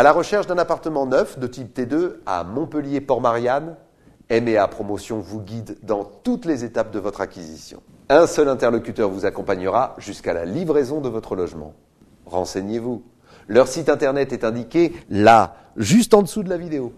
À la recherche d'un appartement neuf de type T2 à Montpellier-Port-Marianne, MEA Promotion vous guide dans toutes les étapes de votre acquisition. Un seul interlocuteur vous accompagnera jusqu'à la livraison de votre logement. Renseignez-vous. Leur site internet est indiqué là, juste en dessous de la vidéo.